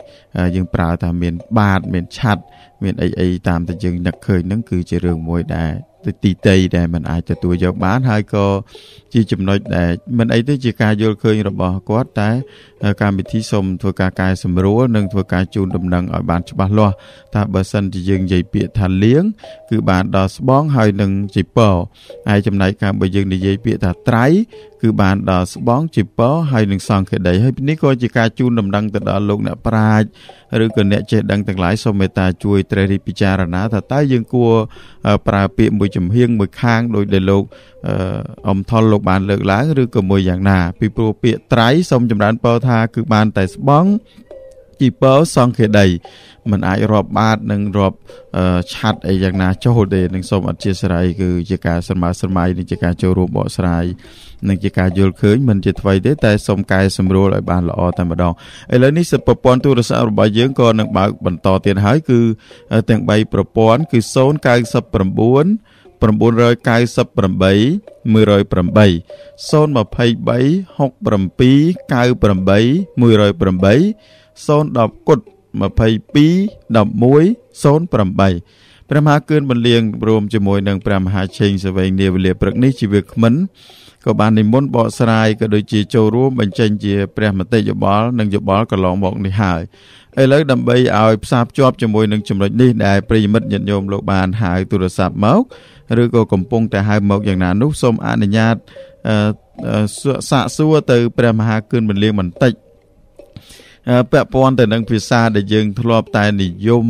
យើងប្រើថាមាន បាត មានឆ័ត្រមានអីអីតាមតែយើងនឹកឃើញហ្នឹងគឺជារឿងមួយដែលទីតីដែលมันអាចទទួលយកបាន ហើយក៏ជាចំណុចដែលមិនអីទេជាការយល់ឃើញរបស់គាត់តែ កម្មវិធីសូមធ្វើការកែសម្រួលនិងធ្វើការជូនដំណឹងឲ្យបានច្បាស់លាស់ថាបើសិនជាយើងនិយាយពាក្យថាលៀងគឺបាន ដល់ស្បងហើយនឹងជាពឯចំណែកការបើយើងនិយាយពាក្យថាត្រៃគឺបានដល់ស្បងជាពរហើយនឹងសង្ឃេតីហើយនេះក៏ជាការជូនដំណឹងទៅដល់លោកអ្នកប្រាជ្ញឬក៏អ្នកចេះដឹងទាំងឡាយសូមមេត្តាជួយត្រិះរិះពិចារណា ថាតើយើងគួរប្រើពាក្យមួយចំហៀងមួយខាងដោយដែលលោកអំថុលលោកបាន លើកឡើងឬក៏មួយយ៉ាងណា ពីព្រោះពាក្យត្រៃសូមចម្រើនពរថា គឺបានតែស្បងជីពើសង្ឃេដីมันអាចរាប់បាតនិងរាប់ឆាត់អីយ៉ាងណាចូលទេនឹងសូមអធិស្ឋានគឺជាការសន្មើសន្មៃនិងជាការចូលរួមបកស្រាយនឹងជាការយល់ឃើញមិនជាថ្មីទេតែសូមកែសម្រួលឲ្យបានល្អតែម្ដងឥឡូវនេះសិប្រព័ន្ធទូរស័ព្ទរបស់យើងក៏នឹងបើកបន្តទៀតហើយគឺទាំង3ប្រព័ន្ធគឺ099 998 108 023 6798108 010គុត22 11 08ព្រះមហាគឿនបន្លៀងរួមជាមួយនឹងព្រះមហាឆេងសវែងនាវេលាព្រឹកនេះជាវាគ្មិនក៏បាននិមន្តបកស្រាយក៏ដូចជាចូលរួមបញ្ចេញជាព្រះមតិយោបល់និងយោបល់កន្លងមកនេះហើយឥឡូវដើម្បីឲ្យផ្សារភ្ជាប់ជាមួយនឹងចំណុចនេះដែលប្រិមិត្តញាតិញោមលោកបានហៅទូរស័ព្ទមកឬក៏កំពុងតែហៅមកយ៉ាងណានោះសូមអនុញ្ញាតសាកសួរទៅព្រះមហាគឿនបន្លៀងបន្តិចពាក់ព័ន្ធទៅនឹងភាសាដែលយើងធ្លាប់តែ និយម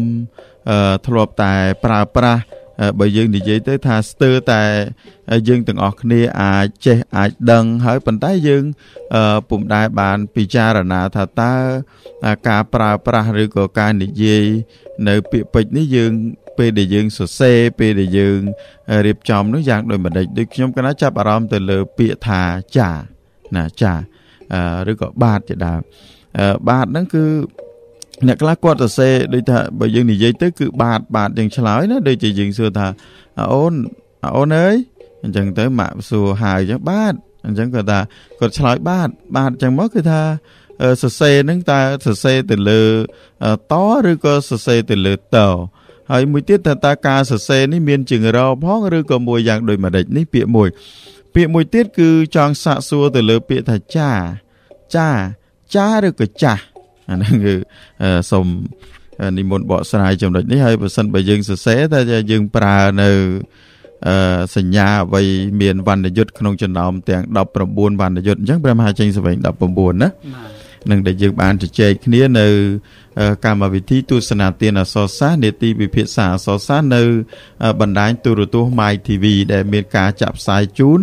ធ្លាប់តែប្រើប្រាស់បើយើងនិយាយទៅថាស្ទើរតែយើងទាំងអស់គ្នា អាចចេះអាចដឹងហើយប៉ុន្តែយើងពុំដែរបានពិចារណាថាតើការប្រើប្រាស់ឬក៏ការនិយាយនៅពាក្យពេចន៍នេះយើងពេលដែលយើងសរសេរពេលដែលយើងរៀបចំនោះយ៉ាងដូចម្ដេចដូចខ្ញុំកណាចាប់អារម្មណ៍ទៅលើពាក្យថាចាណាចាឬក៏បាទជាដើមបាទហ្នឹងគឺអ្នកខ្លះគាត់សរសេរដូចថាបើយើងនិយាយទៅគឺបាទបាទយើងឆ្លើយណាដូចជាយើងសួរថាអូនអូនអើយអញ្ចឹងទៅម៉ាក់សួរហៅអញ្ចឹងបាទអញ្ចឹងគាត់ថាគាត់ឆ្លើយបាទបាទអញ្ចឹងមកគឺថាសរសេរហ្នឹងតើសរសេរទៅលើតឬក៏សរសេរទៅលើតហើយមួយទៀតថាតើការសរសេរនេះមានជាងរផងឬក៏មួយយ៉ាងដូចម្ដេចនេះពាក្យមួយពាក្យមួយទៀតគឺចង់សាកសួរទៅលើ ពាក្យថាចាចាចាឬក៏ចាស់អាហ្នឹងគឺសូមនិមន្តបកស្រាយចំណុចនេះហើយបើសិនបើយើងសរសេរតែយើងប្រើនៅអឺសញ្ញាអ្វីមានវណ្ណយុទ្ធក្នុងចំណោមទាំង19វណ្ណយុទ្ធអញ្ចឹងព្រះមហាចេញសវែង19ណាបាទនិងដែលយើងបានជជែកគ្នានៅកម្មវិធីទស្សនាទានអសរសាស្ត្រនេតិវិភាសាអសរសាស្ត្រនៅ បណ្ដាញទូរទស្សន៍ My TV ដែលមានការចាក់ផ្សាយជូន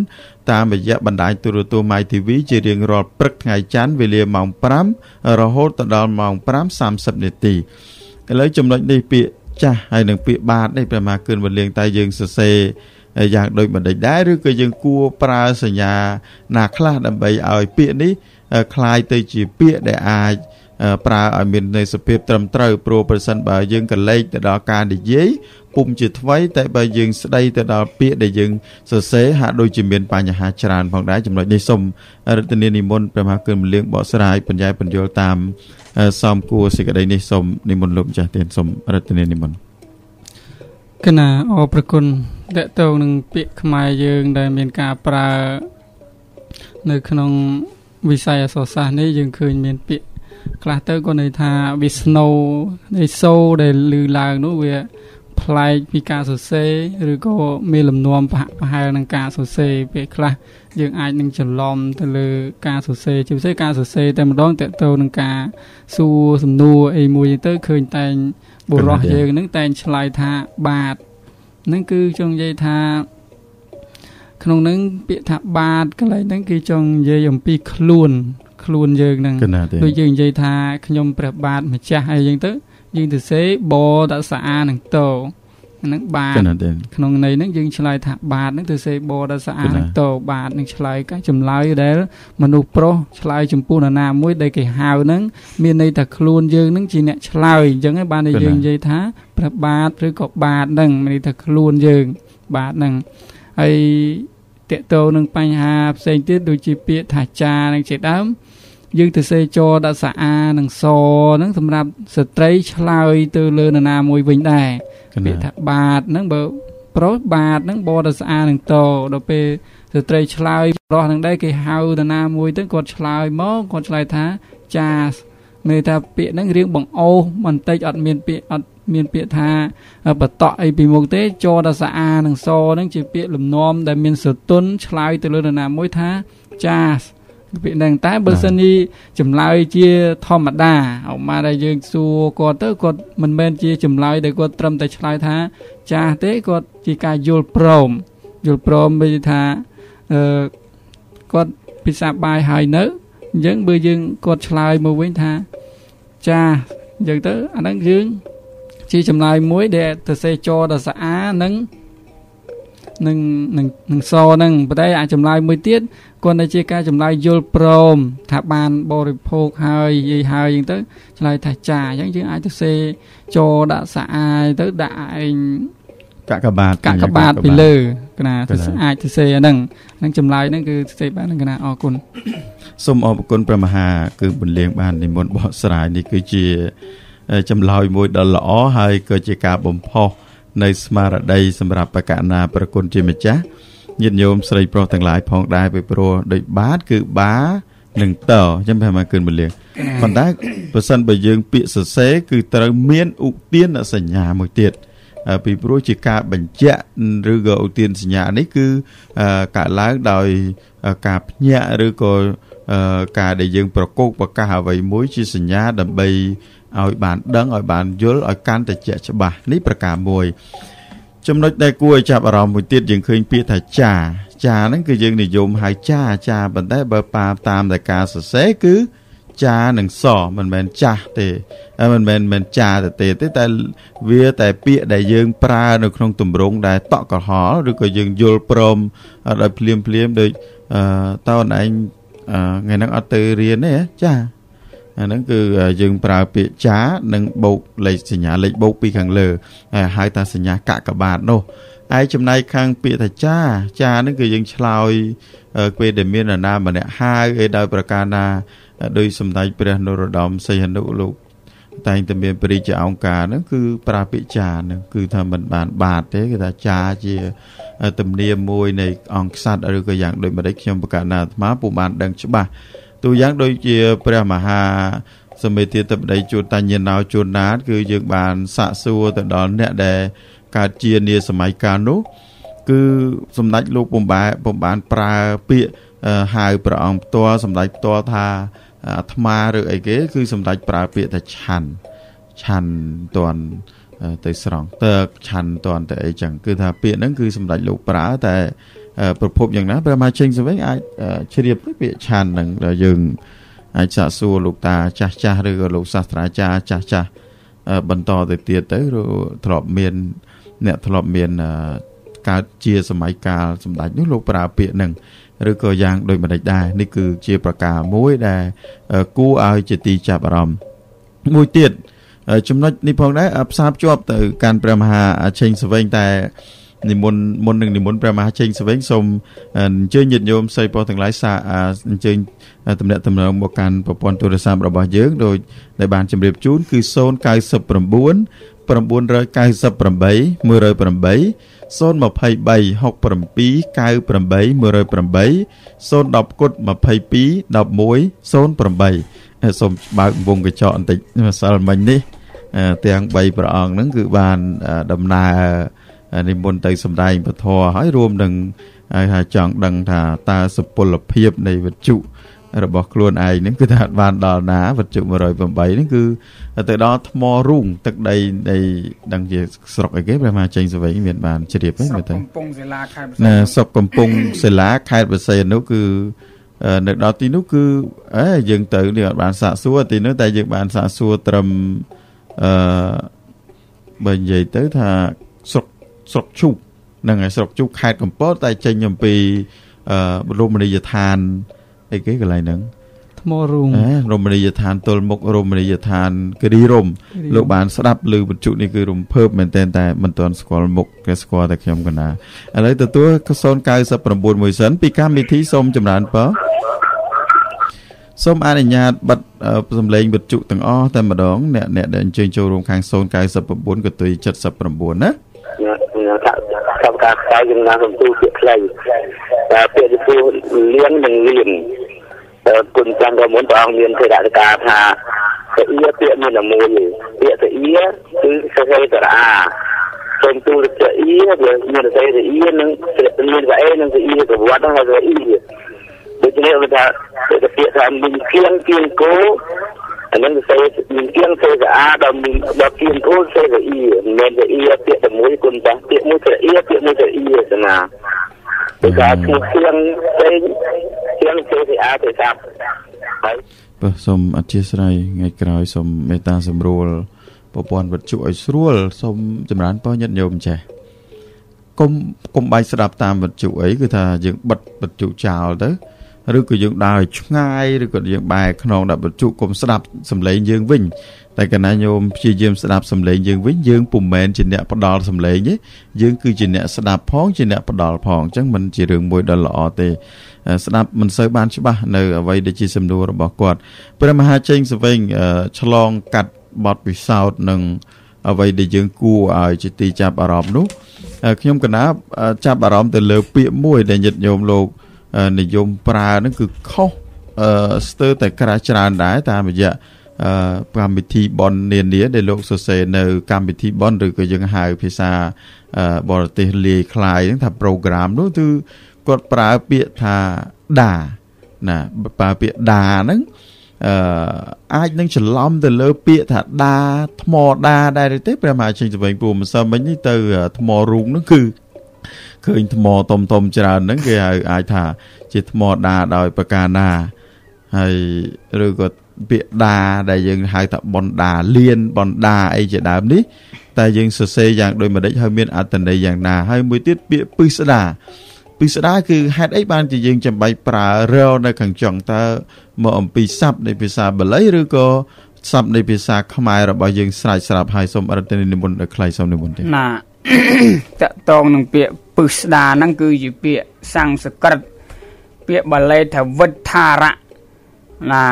តាមរយៈបណ្ដាញទូរទស្សន៍ My TV ជារៀងរាល់ព្រឹកថ្ងៃច័ន្ទវេលាម៉ោង5រហូតដល់ម៉ោង5:30នាទីឥឡូវចំណុចនេះពាក្យចាស់ហើយនឹងពាក្យបាទនេះប្រមាគឿនវលៀងតែយើងសរសេរយ៉ាងដូចម្ដេចដែរឬក៏យើងគួរប្រើសញ្ញា ណាខ្លះដើម្បីឲ្យពាក្យនេះคล้ายទៅជាពាក្យដែលអាចប្រើឲ្យមាននៃសភាពត្រឹមត្រូវព្រោះប្រសិនបើយើងកលេចទៅដល់ការនិយាយពុំជាថ្មីតែបើយើងស្ដីទៅដល់ពាក្យដែលយើងសរសេរហាក់ដូចជាមានបញ្ហាច្រើនផងដែរចំណុចនេះសូមរដ្ឋនីនិមន្តព្រះមហាគុណលៀងបកស្រាយបញ្ញែបញ្យលតាមសំគួរសេចក្តីនេះសូមនិមន្តលោកម្ចាស់ទានសូមរដ្ឋនីនិមន្តគណៈអរប្រគុណតកតងនឹងពាក្យខ្មែរយើង ដែលមានការប្រើនៅក្នុងវិស័យអសរសាស្ត្រនេះយើងឃើញមានពាក្យខ្លះទៅក៏ន័យថាវិស្ណូនៃសូដែលឮឡើងនោះវាប្លែកពីការសរសេរឬក៏មានលំនាំប្រហែលនឹងការសរសេរពេលខ្លះយើងអាចនឹងច្រឡំទៅលើការសរសេរជាពិសេសការសរសេរតែម្ដងតើទៅនឹងការសួរសំណួរអីមួយទៅឃើញតែងបុរសយើងនឹងតែងឆ្លើយថាបាទនឹងគឺចង់និយាយថាក្នុងនឹងពាក្យថាបាតកន្លែងហ្នឹងគឺចង់និយាយអំពីខ្លួនខ្លួនយើងហ្នឹងដូចយើងនិយាយថាខ្ញុំព្រះបាទម្ចាស់អីយើងទៅយើងទៅសេបតសាអានឹងតោហ្នឹងបាទក្នុងន័យហ្នឹងយើងឆ្លើយថាបាទហ្នឹងទៅសេបតសាអានឹងតោបាទនឹងឆ្លើយកាចម្លើយដែល មនុស្សប្រុសឆ្លើយចំពោះនរណាមួយដែលគេហៅហ្នឹងមានន័យថាខ្លួនយើងហ្នឹងជាអ្នកឆ្លើយអញ្ចឹងបានយើងនិយាយថាព្រះបាទឬក៏បាទហ្នឹងមានន័យថាខ្លួនយើងបាទហ្នឹងហើយតកតោនឹងបញ្ហាផ្សេងទៀតដូចជាពាក្យថាចានឹងជាដើមយើងទៅសេចរដាក់សាអានឹងសនឹងសម្រាប់ស្ត្រីឆ្លើយទៅលើនរណាមួយវិញដែរពាក្យថាបាទនឹងបើ ប្រុសបាទនឹងបដស្អានឹងតដល់ពេលស្ត្រីឆ្លើយប្រុសនឹងដែរគេហៅនរណាមួយទៅគាត់ឆ្លើយមកគាត់ឆ្លើយថាចាសន័យថាពាក្យហ្នឹងរៀងបង្អូសបន្តិចអត់មានពាក្យអត់មានពាក្យថាបតក់អីពីមុខទេចរដល់សាអានឹងសហ្នឹងជាពាក្យលំនាំដែលមានសតុន ឆ្លើយទៅលើនរណាមួយថាចាសពាក្យហ្នឹងតែបើសិននេះចម្លើយជា ធម្មតាអោមកដែលយើង សួរគាត់ទៅគាត់មិនមែនជា ចម្លើយដែលគាត់ត្រឹមតែឆ្លើយថា ចាសទេគាត់ជាការយល់ព្រមយល់ព្រមវិញថាអឺគាត់ពិសាបាយហើយនៅអញ្ចឹងបើយើងគាត់ឆ្លើយមកវិញថាចាអញ្ចឹងទៅអាហ្នឹងយើង ជាចម្លើយមួយដែល ទៅសេចរដល់ស្អានឹងនឹងនឹងនឹងសហ្នឹងប៉ុន្តែអាចចម្លើយមួយទៀតគាត់នៅជាការចម្លើយយល់ព្រម ថាបានបរិភោគហើយនិយាយហើយអញ្ចឹងទៅឆ្លើយថាចាអញ្ចឹងយើងអាចទៅសេចរដាក់ស្អាយទៅដាក់ឯងកាកបាទកាកបាទពីលើគណាអាចសរសេរអាហ្នឹងហ្នឹងចម្លើយហ្នឹងគឺសរសេរបានគណាអរគុណសូមអរគុណព្រះមហា គឺពលៀងបាននិមន្តបកស្រាយនេះគឺជាចម្លើយមួយដ៏ល្អហើយក៏ជាការបំផុសនៃស្មារតីសម្រាប់បកណាប្រគុណជាម្ចាស់ញាតិញោមស្រីប្រុសទាំងឡាយផងដែរពីព្រោះដោយបាទគឺបានឹងតអញ្ចឹងប្រហែលមកគឺមលៀងប៉ុន្តែប្រសិនបើយើងពាក្យសរសេរគឺត្រូវមានឧទានសញ្ញាមួយទៀតពីព្រោះជាការបញ្ជាក់ឬក៏ឧទានសញ្ញា នេះគឺកើតឡើងដោយការភ្ញាក់ឬក៏ការដែលយើងប្រកោកប្រកាសអ្វីមួយជាសញ្ញា ដើម្បីឲ្យបានដឹងឲ្យបានយល់ឲ្យកាន់តែជាក់ច្បាស់នេះប្រការមួយចំណុចដែលគួរឲ្យចាប់អារម្មណ៍មួយទៀតយើងឃើញពាក្យថាចា ចាហ្នឹងគឺយើងនិយមហៅចាចាប៉ុន្តែបើតាមតាមតែការសរសេរគឺចានិងសមិនមែនចាស់ទេហើយមិនមែនមិនចាទៅទេទេតែ វាតែពាក្យដែលយើងប្រើនៅក្នុងទម្រង់ដែល តក់ក្រហល់ឬក៏យើងយល់ព្រមដោយភ្លាមភ្លាមដូចអឺតើអូនឯងថ្ងៃហ្នឹងអត់ទៅរៀនទេចាអាហ្នឹងគឺយើងប្រើពាក្យចានិងបូកលេខសញ្ញាលេខបូកពីខាងលើហើយហៅថាសញ្ញាកកបាទនោះឯចំណែកខាងពាក្យថាចា ចាហ្នឹងគឺយើងឆ្លើយពេលដែលមាននរណាម្នាក់ហៅអីដោយប្រការណាដោយសម្ដេចព្រះនរោត្តមសីហនុលោក តែងតែមានព្រះរាជាអង្គការហ្នឹងគឺប្រាពិចាហ្នឹងគឺថាមិនបានបាទទេគេថាចាជា ទំនៀមមួយនៃអង្គស័ក្តិឬក៏យ៉ាងដូចម្ដេចខ្ញុំប្រកាសណាអាត្មាពុំបានដឹងច្បាស់ទូយ៉ាងដូចជាព្រះមហា សមេធាតបដីជួនតញ្ញនោជួនណាត គឺយើងបានសាកសួរទៅដល់អ្នកដែលកើតជានាសម័យកាលនោះគឺសម្ដេចលោកពំបែពំបានប្រើពាក្យហៅព្រះអង្គផ្ទាល់សម្ដេចផ្ទាល់ថាអាត្មាឬអីគេគឺសម្ដេចប្រើពាក្យថាឆាន់ឆាន់តន់ទៅស្រង់ទឹកឆាន់តន់ទៅអីចឹងគឺថាពាក្យហ្នឹងគឺសម្ដេចលោកប្រើតែប្រភពយ៉ាងណាព្រះមហាចេញសវិញអាចជ្រាបពាក្យឆាន់ហ្នឹងដែលយើងអាចសាកសួរលោកតាចាស់ចាស់ឬក៏លោកសាស្ត្រាចារ្យចាស់ចាស់បន្តទៅទៀតទៅឬធ្លាប់មានអ្នកធ្លាប់មានកើតជាសម័យកាលសម្ដេចនោះលោកប្រើពាក្យហ្នឹងឬក៏យ៉ាងដូចម្ដេចដែរនេះគឺជាប្រការមួយដែល គួរឲ្យជាទីចាប់អារម្មណ៍មួយទៀតចំណុចនេះផងដែរផ្សារភ្ជាប់ទៅកាន់ព្រះមហាឆេងសវែងតែ និមន្តមុននឹងនិមន្តព្រះមហាចេងសវេងសូមអញ្ជើញញាតិញោមសិស្សប្រុសទាំងឡាយសាអញ្ជើញតំណាក់តំណងមកកាន់ប្រព័ន្ធទូរស័ព្ទរបស់យើងដោយដែលបានជម្រាបជូនគឺ099 998 108 023 67 98 108 010គុត22 1108សូមបើកវងកញ្ចក់បន្តិចម្សិលមិញនេះ ទាំង3ព្រះអង្គហ្នឹងគឺបានដំណើរនិមន្តទៅសម្ដែងពធហើយរួមនឹងហើយថាចង់ដឹងថាតើសុពលភាពនៃវិទ្យុរបស់ខ្លួនឯងហ្នឹងគឺថាបានដល់ណាវត្ថុ108ហ្នឹងគឺទៅដល់ថ្មរូងទឹកដីនៃដឹងជា ស្រុកអីគេព្រះមហាចេញសវែងមាន បានជ្រាបហ្នឹងមើលទៅកំពង់សិលាខេត្តបរសៃណាស្រុកកំពង់សិលាខេត្តបរសៃនោះគឺនៅដល់ទីនោះគឺអេយើងទៅនេះអត់បានសាកសួរ ទីនោះតែយើងបានសាកសួរត្រឹមអឺបើនិយាយទៅថាស្រុកស្រុកជូកហ្នឹងហើយស្រុកជូកខេត្តកំពតតែចេញអំពីអឺរមណីយដ្ឋានអឺអីគេកន្លែងហ្នឹងថ្មរូងរមណីយដ្ឋានទល់មុខរមណីយដ្ឋានគិរីរំលោកបានស្ដាប់ឮបញ្ជុនេះគឺរំភើបមែនទែនតែមិនទាន់ស្គាល់មុខគេស្គាល់តែខ្ញុំកណាឥឡូវទទួល099មួយសិនពីកម្មវិធីសូមចម្រើនពរសូមអនុញ្ញាតបិទសំឡេងវិទ្យុទាំងអស់តែម្ដង អ្នកអ្នកដែលអញ្ជើញចូលរួមខាង099ក៏ទុយ79ណាកម្មការខ្សែចំណាំកំទូពាក្យផ្លូវតែពាក្យចំពោះលៀងនិងលៀងគុណចាំក៏មុនព្រះអង្គមានទេរកថាថាសៀពាក្យមានតែមួយពាក្យសៀគឺសេរីតរាសូមទូរសៀវាមានតែសៀនិងមានតែអេនិងសៀប្រវត្តិហ្នឹងហើយសៀដូច្នេះគេថាពាក្យថាមានគៀងគៀងគោអានឹងសេមានទៀងសេសាអាដល់មានដល់ទៀងអូនសេសាអ៊ីមានសេអ៊ីពាក្យតែមួយគុណតាពាក្យមួយសេអ៊ីពាក្យមួយសេអ៊ីស្នាភាសាឈ្មោះទៀងសេទៀងសេសាអាភាសាហើយបាទសូមអធិស្ឋានថ្ងៃក្រោយសូមមេត្តា សម្រួលប្រព័ន្ធវិទ្យុឲ្យស្រួលសូមចម្រើនពរញាតិញោមចាស់កុំកុំបាយស្ដាប់តាមវិទ្យុអីគឺថាយើងបិទវិទ្យុចោលទៅឬក៏យើងដើរឆ្ងាយឬក៏យើងបែរខ្នងដាក់បញ្ជុកុំស្ដាប់សំឡេងយើងវិញតែកណាញោមព្យាយាមស្ដាប់សំឡេងយើងវិញ យើងពុំមែនជាអ្នកផ្ដាល់សំឡេងទេយើង គឺជាអ្នកស្ដាប់ផងជាអ្នកផ្ដាល់ផងអញ្ចឹងมันជារឿងមួយដ៏ល្អទេស្ដាប់មិនសូវបានច្បាស់នៅអ្វីដែលជាសំណួររបស់គាត់ព្រះមហាចេងសវិញឆ្លងកាត់បទពិសោធន៍នឹងអ្វីដែលយើងគួរឲ្យជាទីចាប់អារម្មណ៍នោះខ្ញុំកណាចាប់អារម្មណ៍ទៅលើពាក្យមួយដែលញាតិញោមលោកនិយមប្រើហ្នឹងគឺខុសអឺស្ទើរតែក្រាស់ច្រើនដែរតាមរយៈអឺកម្មវិធី បននានាដែលលោកសរសេរនៅកម្មវិធីបនឬក៏យើងហៅភាសាអឺបរទេស លាយคลายហ្នឹងថា program នោះគឺគាត់ប្រើពាក្យថាដាណាប្រើពាក្យដាហ្នឹងអឺអាចនឹង ច្រឡំទៅលើ ពាក្យថាដាថ្មដាដែរឬទេព្រះមហាជិញសវិញពូមិនសើមិញនេះទៅថ្មរូងហ្នឹងគឺឃើញថ្មតុំតុំច្រើនហ្នឹងគេហៅអាចថា ជាថ្មដាដោយប្រការណាហើយឬក៏ពាក្យដា ដែលយើងហៅថាបណ្ដាលៀនបណ្ដាអីជាដើមនេះ តែយើងសរសេរយ៉ាងដូចម្ដេចហើយមានអត្ថន័យយ៉ាងណាហើយមួយទៀតពាក្យពិស្ដាពិស្ដាគឺហេតុអីបានជាយើងចំបាច់ប្រើរនៅខាងចុងតើមកអំពីស័ព្ទនៃ ភាសាបាលីឬក៏ស័ព្ទនៃភាសាខ្មែររបស់យើងស្រេចស្រាប់ហើយសូមអរគុណនិមន្តដល់ខ្លៃសូមនិមន្តទេណាតកតងនឹងពាក្យពឹស្ដាហ្នឹងគឺជាពាក្យសំស្ក្រឹតពាក្យបាលីថាវិទ្ធារៈណា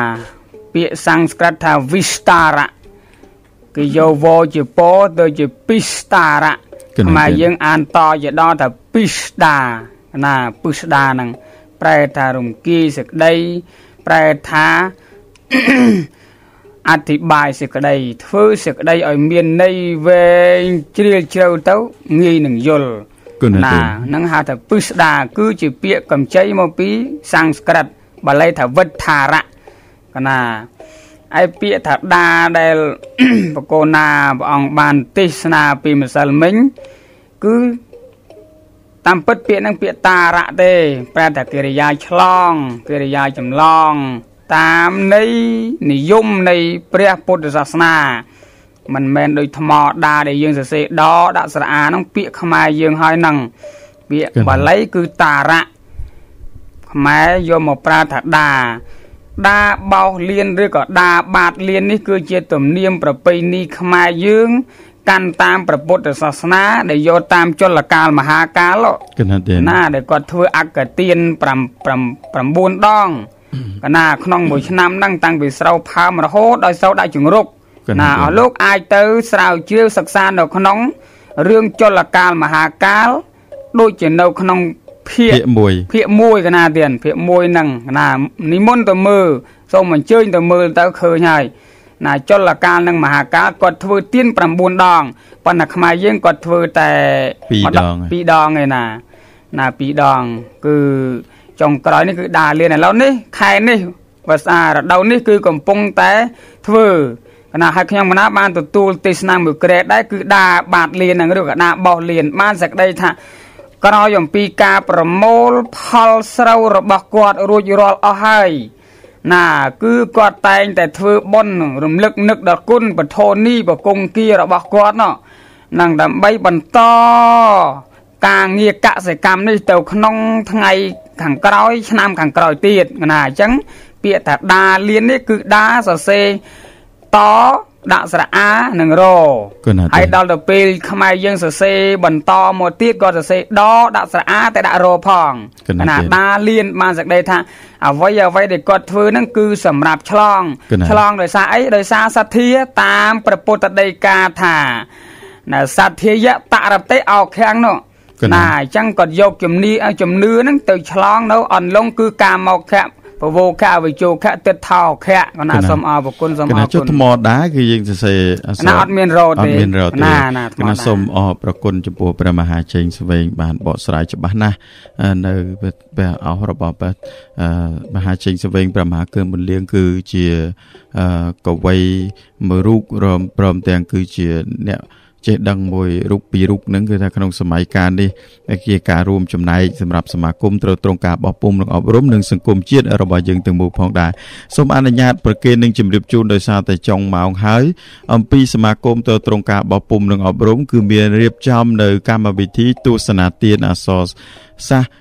ពាក្យសំស្ក្រឹតថាវិស្តារៈគឺយកវជាពទៅជាពិស្តារៈខ្មែរយើងអានតជាដល់ថាពិស្ដាណាពិស្ដាហ្នឹងប្រែថារំគាយសក្តីប្រែថាអធិប្បាយសេចក្តីធ្វើសេចក្តីឲ្យមានន័យវែងជ្រាលជ្រៅទៅងាយនឹងយល់ណានឹងហៅថាពិស្ដាគឺជាពាក្យកម្ចីមកពីសំស្ក្រឹតបាលីថាវិទ្ធារៈកណាឯពាក្យថាដាដែលបកូនណាព្រះអង្គបានទេសនាពីម្សិលមិញគឺតាមពិតពាក្យនឹង ពាក្យតារៈទេប្រែតែកិរិយាឆ្លងកិរិយាចម្លងតាមនៃនិយមនៃ ព្រះពុទ្ធសាសនាមិនមែនដូចថ្មដាដែលយើងសរសេរដដាក់ស្រអាហ្នឹងពាក្យខ្មែរយើងហើយហ្នឹងពាក្យបាលីគឺតារៈខ្មែរយកមកប្រើថាដាដាបោសលៀនឬក៏ដាបាតលៀននេះគឺជា ទំនៀមប្រពៃណីខ្មែរយើងកាន់តាមព្រះពុទ្ធសាសនាដែលយកតាមចលកាលមហាកាលណា ដែលគាត់ធ្វើអកទាន9ដងកណាក្នុងមួយឆ្នាំហ្នឹងតាំងពីស្រូវផើមរហូតដល់ស្រូវដាក់ជង្រុកណាអស់លោកអាចទៅស្រាវជ្រាវសិក្សានៅក្នុងរឿងចលកាលមហាកាលដូចជានៅក្នុងភាគ1ភាគ1កណាទៀតភាគ1ហ្នឹងកណានិមន្តទៅមើលសូមអញ្ជើញទៅមើលទៅឃើញហើយណា ចលកាលនិងមហាកាលគាត់ធ្វើទៀន9ដងប៉ុន្តែខ្មែរយើងគាត់ធ្វើតែ2ដង2ដងឯណាណា2ដងគឺចុងក្រោយនេះគឺដាលៀនឥឡូវនេះខែនេះភាសារដូវនេះគឺកំពុងតែធ្វើគណៈហើយខ្ញុំមណាបានទទួលទេសនាមួយក្រែដែរគឺដា បាតលៀននឹងឬក៏ដាបោះលៀនបានសក្តីថា ក្រោយអំពីការប្រមូលផលស្រូវរបស់គាត់រួចរាល់អស់ហើយណាគឺគាត់តែងតែធ្វើបុណ្យរំលឹកនឹកដល់គុណបធនីបកុងគារបស់គាត់ណោះនឹងដើម្បីបន្ត ការងារកសិកម្មនេះទៅក្នុងថ្ងៃខាងក្រោយឆ្នាំ ខាងក្រោយទៀតណាអញ្ចឹងពាក្យថាដាលៀននេះគឺដាសរសេរតដាក់ស្រៈអានិងរហើយដល់ទៅពេល ខ្មែរយើងសរសេរបន្តមកទៀតក៏សរសេរដដាក់ស្រៈអាតែដាក់រផងណាដាលៀនបានសក្តីថាអ្វីអ្វីដែលគាត់ធ្វើហ្នឹងគឺសម្រាប់ឆ្លងឆ្លងដោយសារអីដោយសារសទ្ធា តាមព្រះពុទ្ធដីកាថាណាសទ្ធាយៈតរតេអោខាំងនោះណាអញ្ចឹងគាត់យកជំនីជំនឿហ្នឹងទៅឆ្លង នៅអន្លង់គឺការមកខៈពវោខៈវិជោខៈទិដ្ឋោខៈគណៈសូមអរគុណសូមអរគុណគណៈចុះថ្មដែរគឺយើងសរសេរអសណាអត់មានរោទេអត់មានរោទេណាណាគណៈសូមអរប្រគុណចំពោះព្រះមហាជេងស្វែងបានបកស្រាយច្បាស់ណាស់នៅព្រះអស់របស់ព្រះមហាជេងស្វែងព្រះមហាគឺមុនលៀងគឺជាកវីមួយរូបព្រមទាំងគឺជាអ្នកចេះដឹងមួយរូបពីររូបហ្នឹងគឺថាក្នុងសម័យកាលនេះជាការរួមចំណែកសម្រាប់សមាគមត្រូវត្រង់ការបោះពុំនិងអប់រំនិងសង្គមជាតិរបស់យើងទាំងមូលផងដែរសូមអនុញ្ញាតប្រគេននឹងជម្រាបជូនដោយសារតែចុងម៉ោងហើយអំពីសមាគមត្រូវត្រង់ការបោះពុំនិងអប់រំគឺមានរៀបចំ នៅកម្មវិធីទស្សនាទានអសរសាស្ត្រ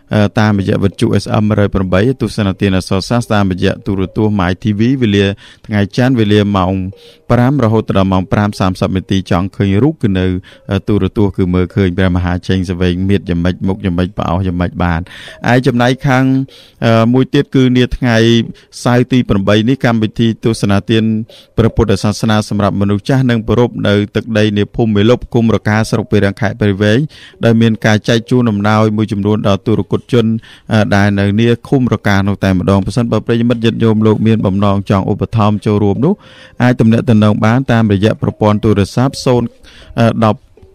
តាមរយៈវិទ្យុ SM 108ទស្សនទានអសរសាស្ត្រតាមរយៈទូរទស្សន៍ My TV វេលាថ្ងៃច័ន្ទវេលាម៉ោង5រហូតដល់ម៉ោង5:30នាទីចង់ឃើញរូបគឺនៅ ទូរទស្សន៍គឺមើលឃើញព្រះមហាចេញសវែងមៀតយ៉ាងម៉េចមុខយ៉ាងម៉េចប្រអស់យ៉ាងម៉េចបានឯចំណែកខាងមួយទៀតគឺនាថ្ងៃសៅរ៍ទី8នេះកម្មវិធី ទស្សនទានព្រះពុទ្ធសាសនាសម្រាប់មនុស្សចាស់និងប្រពន្ធនៅទឹកដីនៃភូមិមេលប់គុំរកាស្រុកពេរាំងខេត្តព្រៃវែងដែលមានការចែកជូនអំណោយមួយចំនួនដល់ដល់ទូរគតជនដែលនៅនីឃុំរកានោះតែម្ដងប្រសិនបើប្រិយមិត្តយិត្តញោមលោកមានបំណងចង់ឧបត្ថម្ភចូលរួមនោះអាចទំនាក់ទំនងបានតាម រយៈប្រព័ន្ធទូរស័ព្ទ010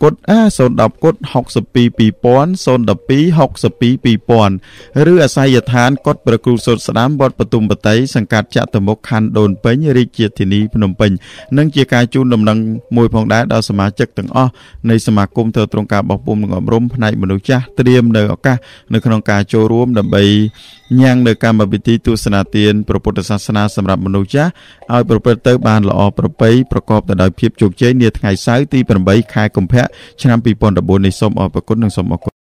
គត់អា010គត់62 2000 012 62 2000ឬអាស័យដ្ឋានគត់ប្រគ្រូសុទ្ធស្ដាមវត្តបទុមបតីសង្កាត់ចតុមុខខណ្ឌដូនពេញរាជធានីភ្នំពេញនិងជាការជូនដំណឹងមួយផងដែរដល់សមាជិកទាំងអស់នៃសមាគមធ្វើត្រង់ការបោះពុំនិងអប់រំផ្នែកមនុស្សចាស់ត្រៀមនៅឱកាសនៅក្នុងការចូលរួម ដើម្បីញ៉ាំងនៅកម្មវិធីទស្សនាទានព្រះពុទ្ធសាសនាសម្រាប់មនុស្សចាស់ឲ្យប្រព្រឹត្តទៅបានល្អប្រពៃប្រកបទៅដោយភាពជោគជ័យនាថ្ងៃសៅរ៍ទី8ខែកុម្ភៈឆ្នាំ2019នេះសូមអរគុណនិងសូមអគុណ